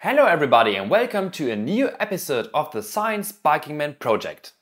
Hello everybody and welcome to a new episode of the Science Biking Man project.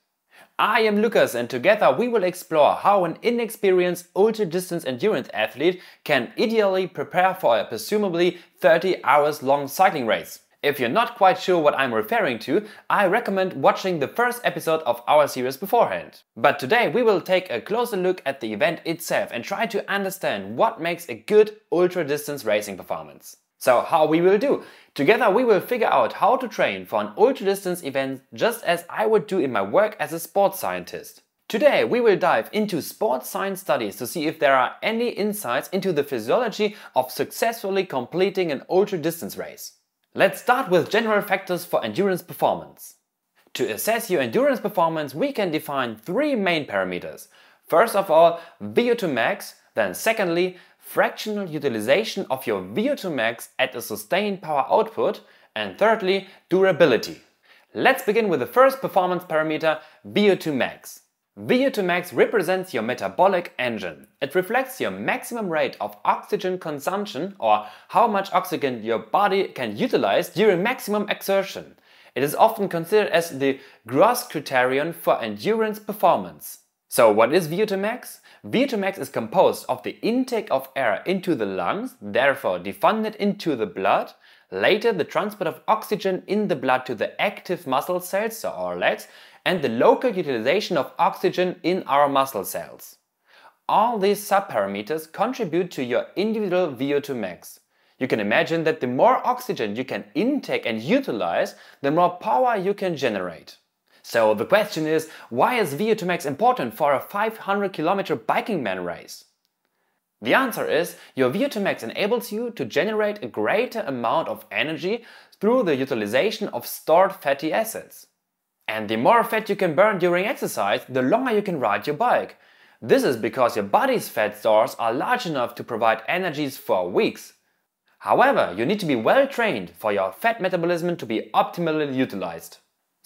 I am Lucas and together we will explore how an inexperienced ultra distance endurance athlete can ideally prepare for a presumably 30 hours long cycling race. If you're not quite sure what I'm referring to, I recommend watching the first episode of our series beforehand. But today we will take a closer look at the event itself and try to understand what makes a good ultra distance racing performance. So how we will do? Together we will figure out how to train for an ultra-distance event just as I would do in my work as a sports scientist. Today we will dive into sports science studies to see if there are any insights into the physiology of successfully completing an ultra-distance race. Let's start with general factors for endurance performance. To assess your endurance performance we can define three main parameters. First of all, VO2 max, then secondly, fractional utilization of your VO2 max at a sustained power output, and thirdly, durability. Let's begin with the first performance parameter, VO2 max. VO2 max represents your metabolic engine. It reflects your maximum rate of oxygen consumption or how much oxygen your body can utilize during maximum exertion. It is often considered as the gross criterion for endurance performance. So what is VO2max? VO2max is composed of the intake of air into the lungs, therefore defunded into the blood, later the transport of oxygen in the blood to the active muscle cells, so our legs, and the local utilization of oxygen in our muscle cells. All these subparameters contribute to your individual VO2max. You can imagine that the more oxygen you can intake and utilize, the more power you can generate. So the question is, why is VO2max important for a 500 km biking man race? The answer is, your VO2max enables you to generate a greater amount of energy through the utilization of stored fatty acids. And the more fat you can burn during exercise, the longer you can ride your bike. This is because your body's fat stores are large enough to provide energies for weeks. However, you need to be well trained for your fat metabolism to be optimally utilized.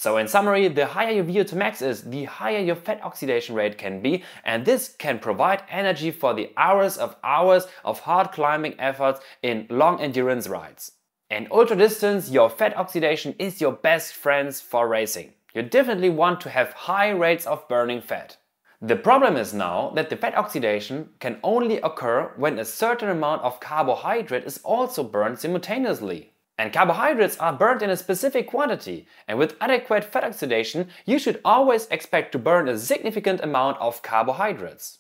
So in summary, the higher your VO2 max is, the higher your fat oxidation rate can be, and this can provide energy for the hours of hours of hard climbing efforts in long endurance rides. In ultra distance, your fat oxidation is your best friends for racing. You definitely want to have high rates of burning fat. The problem is now that the fat oxidation can only occur when a certain amount of carbohydrate is also burned simultaneously. And carbohydrates are burned in a specific quantity, and with adequate fat oxidation, you should always expect to burn a significant amount of carbohydrates.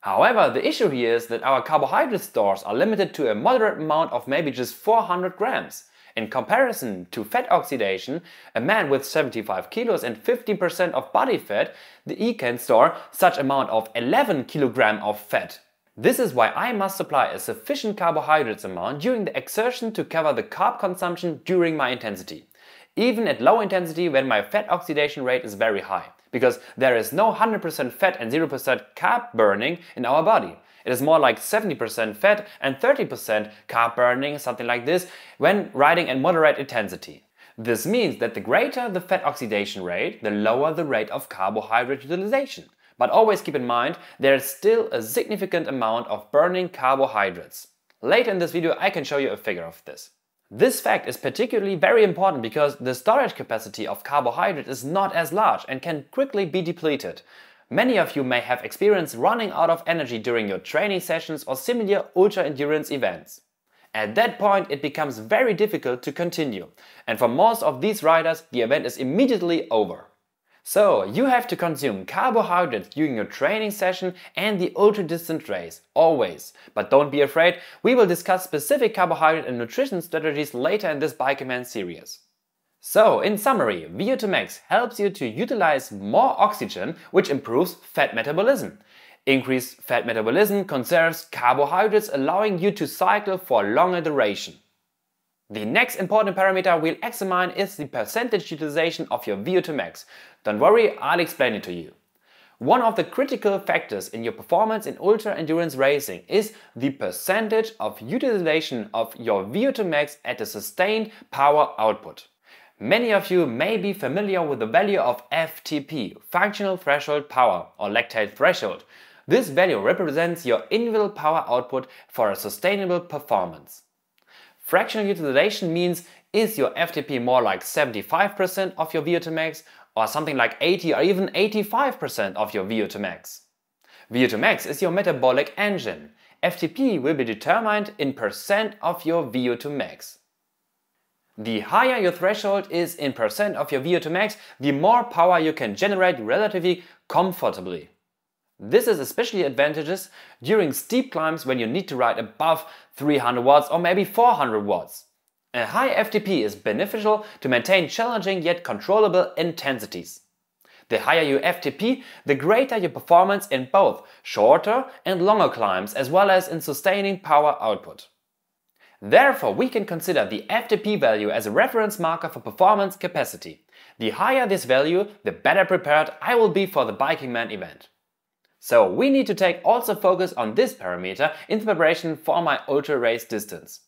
However, the issue here is that our carbohydrate stores are limited to a moderate amount of maybe just 400 grams. In comparison to fat oxidation, a man with 75 kilos and 15% of body fat, the E can store such amount of 11 kilogram of fat. This is why I must supply a sufficient carbohydrates amount during the exertion to cover the carb consumption during my intensity, even at low intensity when my fat oxidation rate is very high, because there is no 100% fat and 0% carb burning in our body. It is more like 70% fat and 30% carb burning, something like this, when riding at moderate intensity. This means that the greater the fat oxidation rate, the lower the rate of carbohydrate utilization. But always keep in mind, there is still a significant amount of burning carbohydrates. Later in this video I can show you a figure of this. This fact is particularly very important because the storage capacity of carbohydrate is not as large and can quickly be depleted. Many of you may have experienced running out of energy during your training sessions or similar ultra-endurance events. At that point it becomes very difficult to continue and for most of these riders the event is immediately over. So you have to consume carbohydrates during your training session and the ultra distance race, always. But don't be afraid, we will discuss specific carbohydrate and nutrition strategies later in this Bikeman series. So, in summary, VO2 max helps you to utilize more oxygen, which improves fat metabolism. Increased fat metabolism conserves carbohydrates, allowing you to cycle for longer duration. The next important parameter we'll examine is the percentage utilization of your VO2 max. Don't worry, I'll explain it to you. One of the critical factors in your performance in ultra endurance racing is the percentage of utilization of your VO2 max at a sustained power output. Many of you may be familiar with the value of FTP, functional threshold power or lactate threshold. This value represents your individual power output for a sustainable performance. Fractional utilization means is your FTP more like 75% of your VO2max or something like 80 or even 85% of your VO2max? VO2max is your metabolic engine. FTP will be determined in percent of your VO2max. The higher your threshold is in percent of your VO2max, the more power you can generate relatively comfortably. This is especially advantageous during steep climbs when you need to ride above 300 watts or maybe 400 watts. A high FTP is beneficial to maintain challenging yet controllable intensities. The higher your FTP, the greater your performance in both shorter and longer climbs as well as in sustaining power output. Therefore, we can consider the FTP value as a reference marker for performance capacity. The higher this value, the better prepared I will be for the Biking Man event. So we need to take also focus on this parameter in the preparation for my ultra race distance.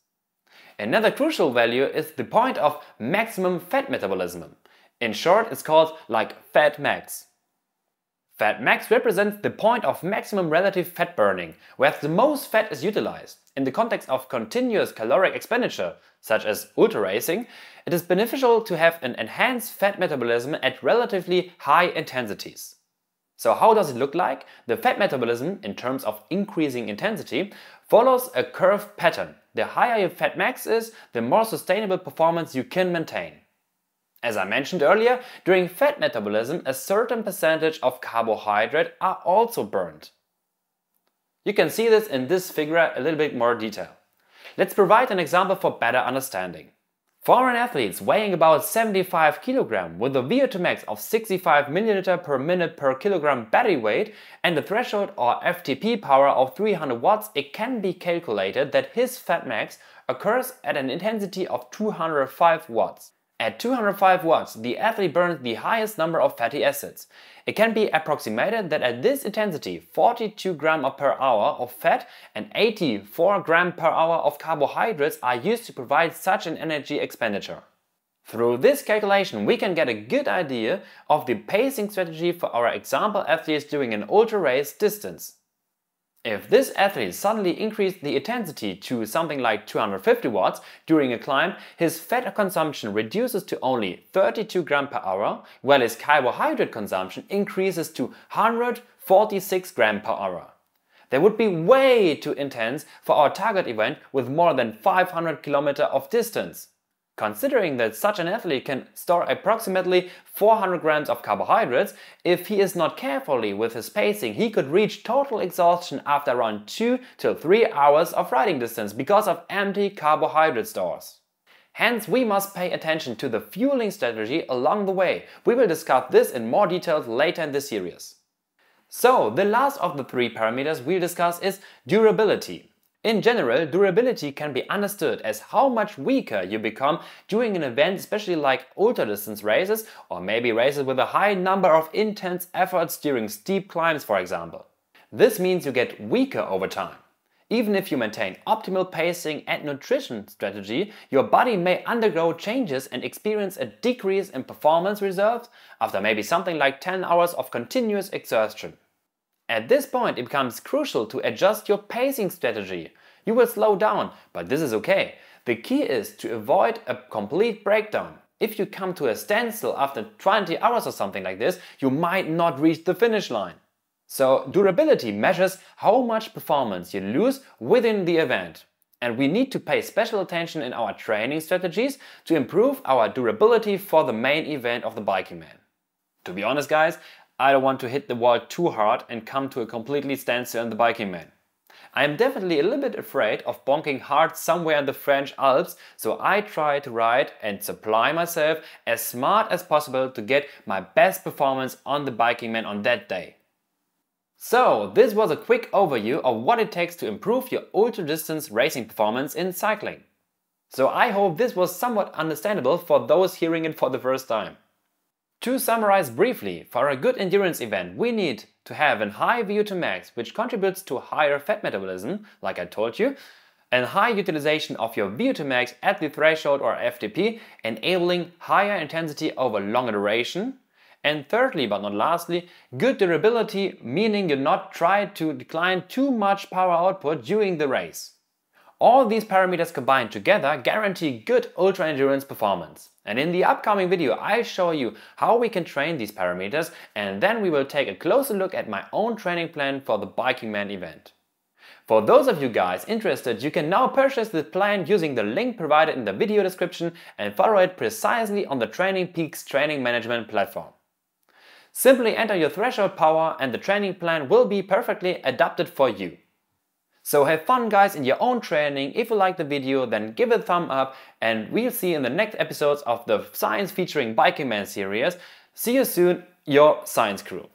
Another crucial value is the point of maximum fat metabolism. In short, it's called like fat max. Fat max represents the point of maximum relative fat burning, where the most fat is utilized. In the context of continuous caloric expenditure, such as ultra racing, it is beneficial to have an enhanced fat metabolism at relatively high intensities. So how does it look like? The fat metabolism, in terms of increasing intensity, follows a curve pattern. The higher your fat max is, the more sustainable performance you can maintain. As I mentioned earlier, during fat metabolism, a certain percentage of carbohydrate are also burned. You can see this in this figure a little bit more detail. Let's provide an example for better understanding. Foreign athletes weighing about 75 kg with a VO2 max of 65 ml per minute per kilogram body weight and a threshold or FTP power of 300 watts, it can be calculated that his fat max occurs at an intensity of 205 watts. At 205 watts, the athlete burns the highest number of fatty acids. It can be approximated that at this intensity, 42 gram per hour of fat and 84 gram per hour of carbohydrates are used to provide such an energy expenditure. Through this calculation, we can get a good idea of the pacing strategy for our example athletes during an ultra race distance. If this athlete suddenly increased the intensity to something like 250 watts during a climb, his fat consumption reduces to only 32 gram per hour, while his carbohydrate consumption increases to 146 gram per hour. That would be way too intense for our target event with more than 500 km of distance. Considering that such an athlete can store approximately 400 grams of carbohydrates, if he is not carefully with his pacing, he could reach total exhaustion after around 2 till 3 hours of riding distance because of empty carbohydrate stores. Hence, we must pay attention to the fueling strategy along the way. We will discuss this in more details later in this series. So, the last of the three parameters we'll discuss is durability. In general, durability can be understood as how much weaker you become during an event, especially like ultra distance races or maybe races with a high number of intense efforts during steep climbs, for example. This means you get weaker over time. Even if you maintain optimal pacing and nutrition strategy, your body may undergo changes and experience a decrease in performance reserves after maybe something like 10 hours of continuous exertion. At this point it becomes crucial to adjust your pacing strategy. You will slow down, but this is okay. The key is to avoid a complete breakdown. If you come to a standstill after 20 hours or something like this, you might not reach the finish line. So durability measures how much performance you lose within the event. And we need to pay special attention in our training strategies to improve our durability for the main event of the biking man. To be honest guys, I don't want to hit the wall too hard and come to a completely standstill in the biking man. I am definitely a little bit afraid of bonking hard somewhere in the French Alps, so I try to ride and supply myself as smart as possible to get my best performance on the biking man on that day. So, this was a quick overview of what it takes to improve your ultra distance racing performance in cycling. So I hope this was somewhat understandable for those hearing it for the first time. To summarize briefly, for a good endurance event we need to have a high VO2 max which contributes to higher fat metabolism, like I told you, and high utilization of your VO2 max at the threshold or FTP, enabling higher intensity over longer duration. And thirdly, but not lastly, good durability, meaning you not try to decline too much power output during the race. All these parameters combined together guarantee good ultra endurance performance. And in the upcoming video I'll show you how we can train these parameters and then we will take a closer look at my own training plan for the Biking Man event. For those of you guys interested, you can now purchase the plan using the link provided in the video description and follow it precisely on the Training Peaks training management platform. Simply enter your threshold power and the training plan will be perfectly adapted for you. So have fun guys in your own training. If you like the video, then give it a thumb up and we'll see you in the next episodes of the Science featuring Biking Man series. See you soon, your science crew.